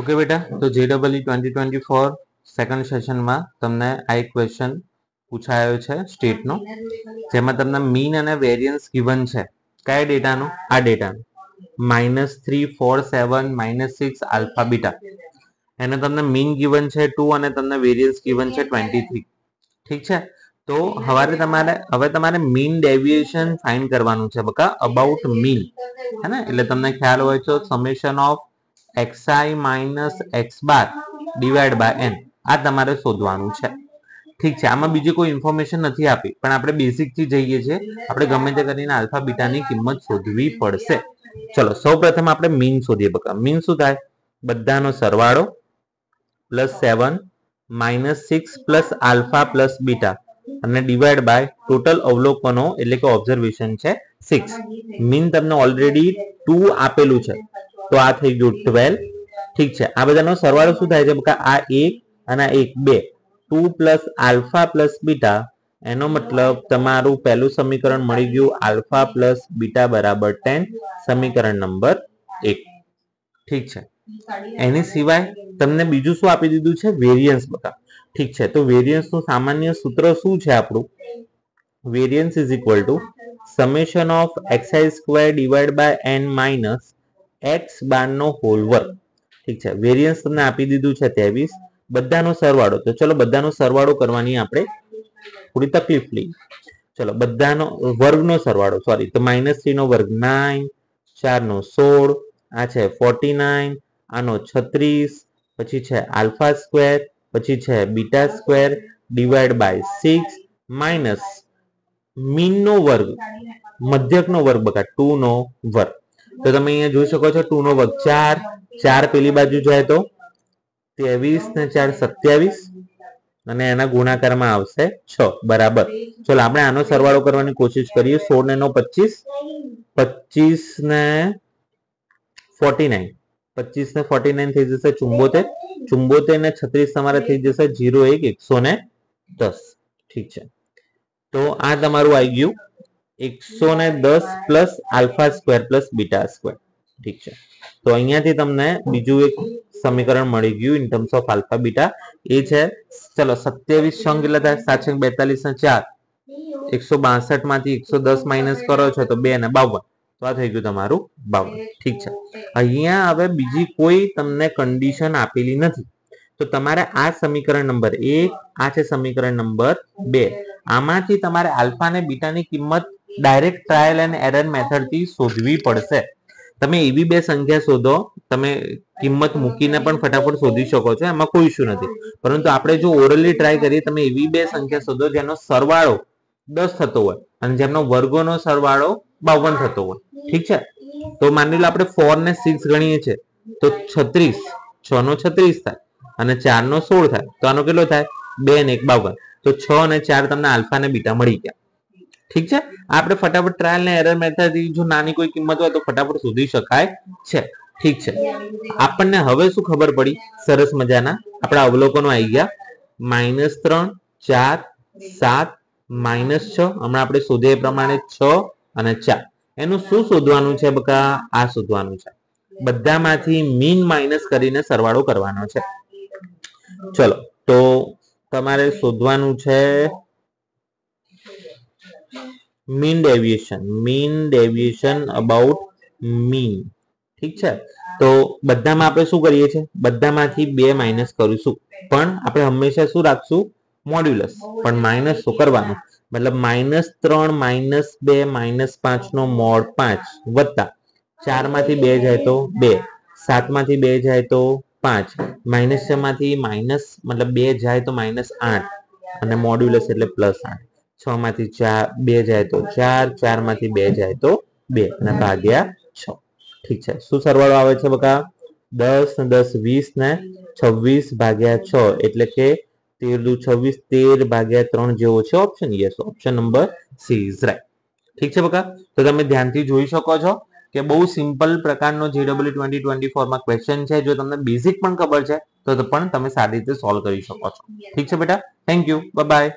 okay બેટા તો જે double e twenty twenty four second સેશનમાં તમને આ એક ક્વેશ્ચન પૂછાયો છે સ્ટેટનો જેમાં તમને મીન અને વેરિયન્સ ગિવન છે કયા ડેટાનો આ ડેટાનો minus three four seven minus six alpha beta એને તમને મીન ગિવન છે ટુ અને તમને વેરિયન્સ ગિવન છે ટ્વેન્ટી થ્રી ઠીક છે તો હવે તમારે હવે તમારે મીન ડેવિએશન ફાઇન્ડ કરવાનું છે બકા અબાઉટ મીન હે ને એટલે તમને ખ્યાલ હોય છે summation of x i minus x bar divide by n આ તમારે શોધવાનું છે ઠીક છે આમાં બીજી કોઈ ઇન્ફોર્મેશન નથી આપી પણ આપણે બેઝિકથી જઈએ છીએ આપણે ગમે તે કરીને આલ્ફા બીટાની કિંમત શોધવી પડશે ચલો સૌપ્રથમ આપણે મીન શોધીએ બકા મીન શું થાય બધાનો સરવાળો plus seven minus six plus alpha plus beta અને ડિવાઈડ બાય ટોટલ અવલોકનો એટલે કે ઓબ્ઝર્વેશન છે સિક્સ મીન તમને ઓલરેડી ટુ આપેલું છે તો આ થઈ ગયું ટ્વેલ્વ ઠીક છે આ બધાનો સરવાળો શું થાય છે કે આ એક અને આ એક બે two plus alpha plus beta એનો મતલબ તમારું પહેલું સમીકરણ મળી ગયું આલ્ફા પ્લસ બીટા બરાબર ટેન સમીકરણ નંબર એક ઠીક છે એની સિવાય તમને બીજું શું આપી દીધું છે વેરિયન્સ બકા ઠીક છે તો વેરિયન્સનું સામાન્ય સૂત્ર શું છે આપણું variance is equal to summation of x i i square divide by n minus x બારનો હોલ વર્ગ ઠીક છે વેરિયન્સ તમને આપી દીધું છે ત્રેવીસ બધાનો સરવાળો તો ચલો બધાનો સરવાળો કરવાની આપણે થોડી તકલીફ લઈ ચલો બધાનો વર્ગનો સરવાળો સોરી તો માઇનસ થ્રીનો વર્ગ નાઇન ચારનો સોળ આ છે ફોર્ટી નાઇન આનો છત્રીસ પછી છે આલ્ફા સ્ક્વેર પછી છે beta square divide by six minus મીનનો વર્ગ મધ્યકનો વર્ગ બકા ટુનો વર્ગ તો તમે અહીંયા જોઈ શકો છો ટુ નો વર્ગ ચાર ચાર પેલી બાજુ જાય તો ત્રેવીસ ને ચાર સત્યાવીસ અને એના ગુણાકારમાં આવશે છ બરાબર ચલો આપણે આનો સરવાળો કરવાની કોશિશ કરીએ સોળ ને નો પચીસ પચીસ ને ફોર્ટી નાઇન પચીસ ને ફોર્ટી નાઇન થઈ જશે ચુંબોતેર ચુંબોતેર ને છત્રીસ તમારે થઈ જશે જીરો એક એકસો ને દસ ઠીક છે તો આ તમારું આવી ગયું એકસો ને દસ plus alpha square plus beta square ઠીક છે તો અહીંયાથી તમને બીજું એક સમીકરણ મળી ગયું in terms of alpha beta એ છે ચલો સત્યાવીસ સંઘ એટલે થાય સાતસો બેતાલીસ ને ચાર એકસો બાસઠ માંથી એકસો દસ માઇનસ કરો છો તો બે ને બાવન તો આ થઈ ગયું તમારું બાવન ઠીક છે અહીંયા હવે બીજી કોઈ તમને કન્ડિશન આપેલી નથી તો તમારે આ સમીકરણ નંબર એક આ છે સમીકરણ નંબર બે આમાંથી તમારે આલ્ફા અને બીટાની કિંમત ડાયરેક્ટ ટ્રાયલ એન્ડ એરર મેથડથી શોધવી પડશે તમે એવી બે સંખ્યા શોધો તમે કિંમત મૂકીને પણ ફટાફટ શોધી શકો છો એમાં કોઈ ઇશ્યુ નથી પરંતુ આપણે જો ઓરલી ટ્રાય કરીએ તમે એવી બે સંખ્યા શોધો જેનો સરવાળો દસ થતો હોય અને જેમનો વર્ગોનો સરવાળો બાવન થતો હોય ઠીક છે તો માની લો આપણે ફોર ને સિક્સ ગણીએ છીએ તો છત્રીસ છ નો છત્રીસ થાય અને ચાર નો સોળ થાય તો આનો કેટલો થાય બે ને એક બાવન તો છ અને ચાર તમને આલ્ફા ને બીટા મળી ગયા ઠીક છે આપણે ફટાફટ ટ્રાયલ ને એરર મેથડથી જો નાની કોઈ કિંમત હોય તો ફટાફટ શોધી શકાય છે ઠીક છે આપણને હવે શું ખબર પડી સરસ મજાના આપણા અવલોકનો આવી ગયા માઇનસ ત્રણ ચાર સાત માઇનસ છ હમણાં આપણે શોધીએ પ્રમાણે છ અને ચાર એનું શું શોધવાનું છે બકા આ શોધવાનું છે બધામાંથી મીન માઇનસ કરીને સરવાળો કરવાનો છે ચલો તો તમારે શોધવાનું છે mean deviation mean deviation about mean ઠીક છે તો બધામાં આપણે શું કરીએ છીએ બધામાંથી બે માઇનસ કરીશું પણ આપણે હંમેશા શું રાખશું મોડ્યુલસ પણ માઇનસ શું કરવાનું મતલબ માઇનસ ત્રણ માઇનસ બે માઇનસ પાંચ નો મોડ પાંચ વત્તા ચાર માંથી બે જાય તો બે સાત માંથી બે જાય તો પાંચ માઇનસ છ માંથી માઇનસ મતલબ બે જાય તો માઇનસ આઠ અને મોડ્યુલસ એટલે પ્લસ આઠ છ માંથી ચાર બે જાય તો ચાર ચાર માંથી બે જાય તો બે અને ભાગ્યા છ ઠીક છે શું સરવાળો આવે છે બકા દસ ને દસ વીસ ને છવ્વીસ ભાગ્યા છ એટલે કે તેર દુ છવ્વીસ તેર ભાગ્યા ત્રણ જેવો છે option yes option number C is right ઠીક છે બકા તો તમે ધ્યાનથી જોઈ શકો છો કે બહુ સિમ્પલ પ્રકારનો જેડબલ્યુ ટ્વેન્ટી ટ્વેન્ટી ફોરમાં ક્વેશ્ચન છે જો તમને બેઝિક પણ ખબર છે તો પણ તમે સારી રીતે સોલ્વ કરી શકો છો ઠીક છે બેટા થેન્ક યુ બાય